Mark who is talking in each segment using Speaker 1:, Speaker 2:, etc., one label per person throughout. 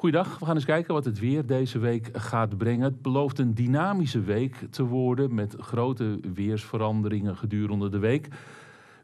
Speaker 1: Goeiedag, we gaan eens kijken wat het weer deze week gaat brengen. Het belooft een dynamische week te worden met grote weersveranderingen gedurende de week.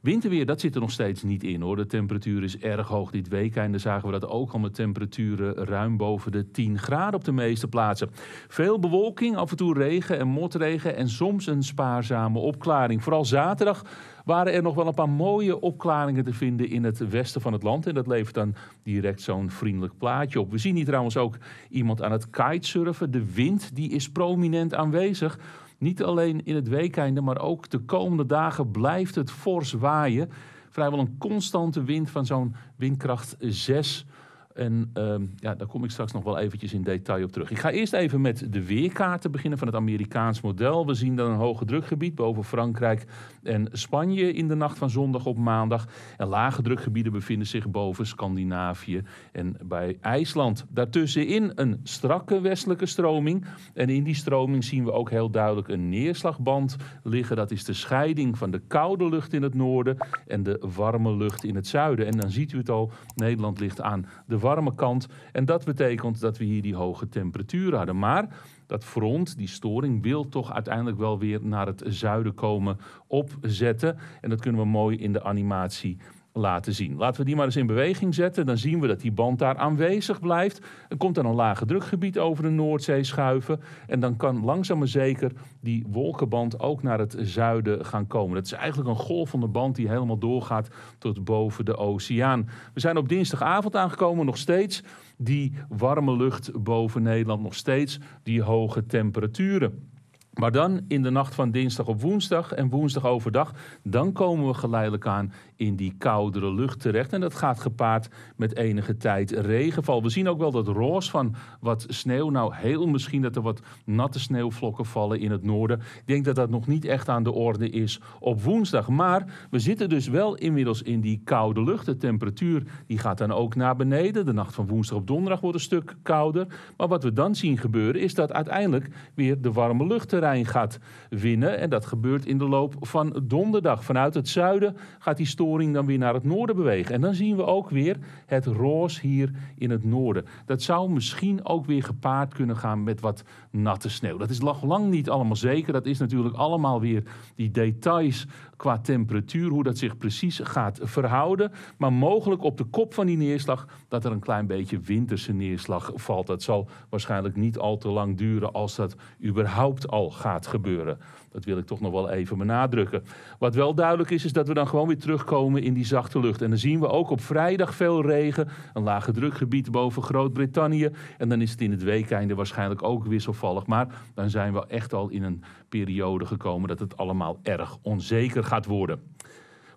Speaker 1: Winterweer, dat zit er nog steeds niet in hoor. De temperatuur is erg hoog dit weekend. Dan zagen we dat ook al met temperaturen ruim boven de 10 graden op de meeste plaatsen. Veel bewolking, af en toe regen en motregen en soms een spaarzame opklaring. Vooral zaterdag waren er nog wel een paar mooie opklaringen te vinden in het westen van het land. En dat levert dan direct zo'n vriendelijk plaatje op. We zien hier trouwens ook iemand aan het kitesurfen. De wind die is prominent aanwezig. Niet alleen in het weekende, maar ook de komende dagen blijft het fors waaien. Vrijwel een constante wind van zo'n windkracht 6 en ehm, ja, daar kom ik straks nog wel eventjes in detail op terug. Ik ga eerst even met de weerkaarten beginnen van het Amerikaans model. We zien dan een hoge drukgebied boven Frankrijk en Spanje in de nacht van zondag op maandag. En lage drukgebieden bevinden zich boven Scandinavië en bij IJsland. Daartussenin een strakke westelijke stroming. En in die stroming zien we ook heel duidelijk een neerslagband liggen. Dat is de scheiding van de koude lucht in het noorden en de warme lucht in het zuiden. En dan ziet u het al, Nederland ligt aan de warme kant. En dat betekent dat we hier die hoge temperaturen hadden. Maar dat front, die storing, wil toch uiteindelijk wel weer naar het zuiden komen opzetten. En dat kunnen we mooi in de animatie laten zien. Laten we die maar eens in beweging zetten. Dan zien we dat die band daar aanwezig blijft. Er komt dan een lage drukgebied over de Noordzee schuiven. En dan kan langzaam maar zeker die wolkenband ook naar het zuiden gaan komen. Dat is eigenlijk een golvende band die helemaal doorgaat tot boven de oceaan. We zijn op dinsdagavond aangekomen, nog steeds die warme lucht boven Nederland, nog steeds die hoge temperaturen. Maar dan in de nacht van dinsdag op woensdag en woensdag overdag, dan komen we geleidelijk aan in die koudere lucht terecht. En dat gaat gepaard met enige tijd regenval. We zien ook wel dat roos van wat sneeuw. Nou, heel misschien dat er wat natte sneeuwvlokken vallen in het noorden. Ik denk dat dat nog niet echt aan de orde is op woensdag. Maar we zitten dus wel inmiddels in die koude lucht. De temperatuur die gaat dan ook naar beneden. De nacht van woensdag op donderdag wordt een stuk kouder. Maar wat we dan zien gebeuren is dat uiteindelijk weer de warme lucht terecht gaat winnen. En dat gebeurt in de loop van donderdag. Vanuit het zuiden gaat die storing dan weer naar het noorden bewegen. En dan zien we ook weer het roos hier in het noorden. Dat zou misschien ook weer gepaard kunnen gaan met wat natte sneeuw. Dat is lang niet allemaal zeker. Dat is natuurlijk allemaal weer die details qua temperatuur, hoe dat zich precies gaat verhouden. Maar mogelijk op de kop van die neerslag dat er een klein beetje winterse neerslag valt. Dat zal waarschijnlijk niet al te lang duren als dat überhaupt al gaat gebeuren. Dat wil ik toch nog wel even benadrukken. Wat wel duidelijk is, is dat we dan gewoon weer terugkomen in die zachte lucht. En dan zien we ook op vrijdag veel regen, een lage drukgebied boven Groot-Brittannië. En dan is het in het weekende waarschijnlijk ook wisselvallig. Maar dan zijn we echt al in een periode gekomen dat het allemaal erg onzeker gaat worden.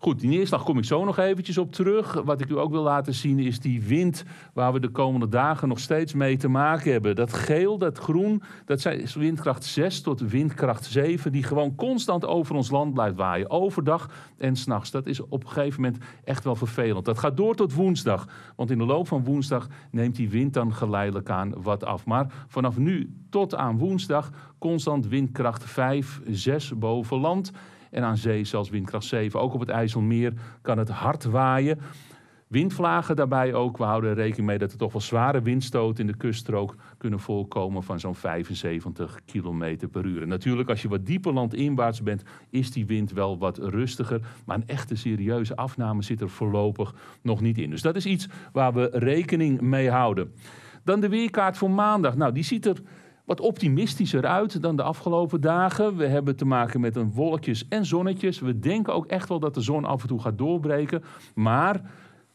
Speaker 1: Goed, die neerslag kom ik zo nog eventjes op terug. Wat ik u ook wil laten zien is die wind waar we de komende dagen nog steeds mee te maken hebben. Dat geel, dat groen, dat zijn windkracht 6 tot windkracht 7 die gewoon constant over ons land blijft waaien. Overdag en s'nachts. Dat is op een gegeven moment echt wel vervelend. Dat gaat door tot woensdag. Want in de loop van woensdag neemt die wind dan geleidelijk aan wat af. Maar vanaf nu tot aan woensdag constant windkracht 5, 6 boven land. En aan zee, zelfs windkracht 7, ook op het IJsselmeer, kan het hard waaien. Windvlagen daarbij ook. We houden er rekening mee dat er toch wel zware windstoten in de kuststrook kunnen voorkomen van zo'n 75 km per uur. natuurlijk, als je wat dieper landinwaarts bent, is die wind wel wat rustiger. Maar een echte serieuze afname zit er voorlopig nog niet in. Dus dat is iets waar we rekening mee houden. Dan de weerkaart voor maandag. Nou, die ziet er wat optimistischer uit dan de afgelopen dagen. We hebben te maken met een wolkjes en zonnetjes. We denken ook echt wel dat de zon af en toe gaat doorbreken. Maar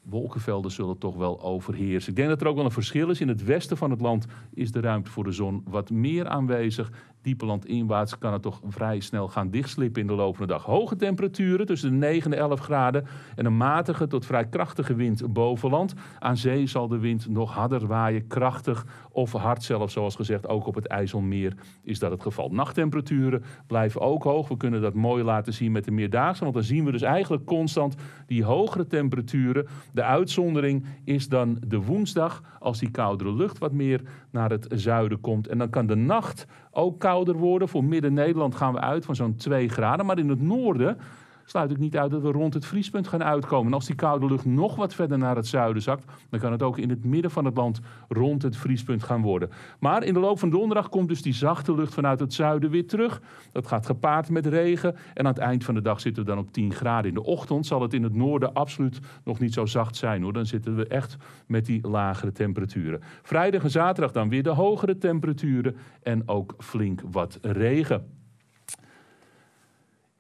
Speaker 1: wolkenvelden zullen toch wel overheersen. Ik denk dat er ook wel een verschil is. In het westen van het land is de ruimte voor de zon wat meer aanwezig diepe inwaarts kan het toch vrij snel gaan dichtslippen in de loop dag. Hoge temperaturen tussen de 9 en 11 graden en een matige tot vrij krachtige wind bovenland. Aan zee zal de wind nog harder waaien, krachtig of hard zelfs, zoals gezegd. Ook op het IJsselmeer is dat het geval. Nachttemperaturen blijven ook hoog. We kunnen dat mooi laten zien met de meerdaagse, want dan zien we dus eigenlijk constant die hogere temperaturen. De uitzondering is dan de woensdag, als die koudere lucht wat meer naar het zuiden komt. En dan kan de nacht ook kouder worden. Voor Midden-Nederland gaan we uit van zo'n 2 graden. Maar in het noorden sluit ik niet uit dat we rond het vriespunt gaan uitkomen. En als die koude lucht nog wat verder naar het zuiden zakt, dan kan het ook in het midden van het land rond het vriespunt gaan worden. Maar in de loop van donderdag komt dus die zachte lucht vanuit het zuiden weer terug. Dat gaat gepaard met regen. En aan het eind van de dag zitten we dan op 10 graden. In de ochtend zal het in het noorden absoluut nog niet zo zacht zijn hoor. Dan zitten we echt met die lagere temperaturen. Vrijdag en zaterdag dan weer de hogere temperaturen en ook flink wat regen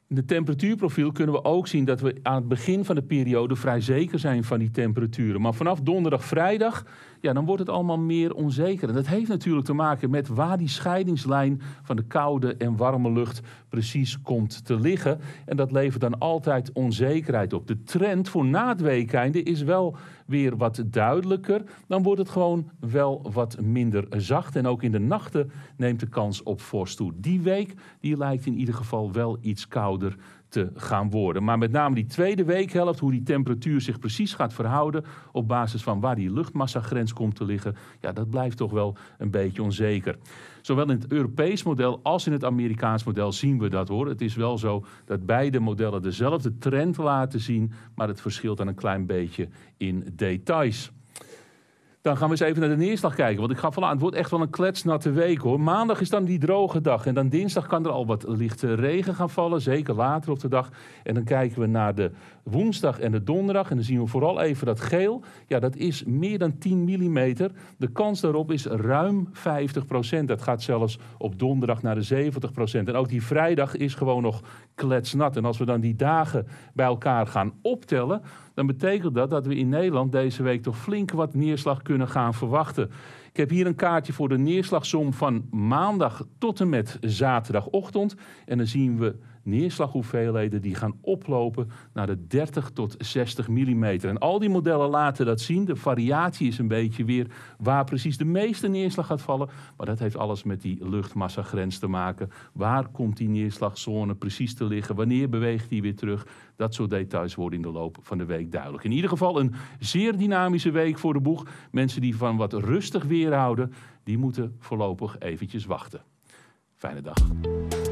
Speaker 1: de temperatuurprofiel kunnen we ook zien dat we aan het begin van de periode vrij zeker zijn van die temperaturen. Maar vanaf donderdag, vrijdag, ja, dan wordt het allemaal meer onzeker. En dat heeft natuurlijk te maken met waar die scheidingslijn van de koude en warme lucht precies komt te liggen. En dat levert dan altijd onzekerheid op. De trend voor na het weekende is wel weer wat duidelijker. Dan wordt het gewoon wel wat minder zacht. En ook in de nachten neemt de kans op vorst toe. Die week die lijkt in ieder geval wel iets kouder te gaan worden. Maar met name die tweede weekhelft, hoe die temperatuur zich precies gaat verhouden op basis van waar die luchtmassagrens komt te liggen, ja, dat blijft toch wel een beetje onzeker. Zowel in het Europees model als in het Amerikaans model zien we dat hoor. Het is wel zo dat beide modellen dezelfde trend laten zien, maar het verschilt dan een klein beetje in details. Dan gaan we eens even naar de neerslag kijken. Want ik ga van het wordt echt wel een kletsnatte week hoor. Maandag is dan die droge dag. En dan dinsdag kan er al wat lichte regen gaan vallen. Zeker later op de dag. En dan kijken we naar de woensdag en de donderdag. En dan zien we vooral even dat geel. Ja, dat is meer dan 10 mm. De kans daarop is ruim 50 Dat gaat zelfs op donderdag naar de 70 En ook die vrijdag is gewoon nog kletsnat. En als we dan die dagen bij elkaar gaan optellen. dan betekent dat dat we in Nederland deze week toch flink wat neerslag kunnen kunnen gaan verwachten. Ik heb hier een kaartje voor de neerslagsom van maandag tot en met zaterdagochtend. En dan zien we neerslaghoeveelheden die gaan oplopen naar de 30 tot 60 mm. En al die modellen laten dat zien. De variatie is een beetje weer waar precies de meeste neerslag gaat vallen. Maar dat heeft alles met die luchtmassagrens te maken. Waar komt die neerslagzone precies te liggen? Wanneer beweegt die weer terug? Dat soort details worden in de loop van de week duidelijk. In ieder geval een zeer dynamische week voor de boeg. Mensen die van wat rustig weer houden, die moeten voorlopig eventjes wachten. Fijne dag.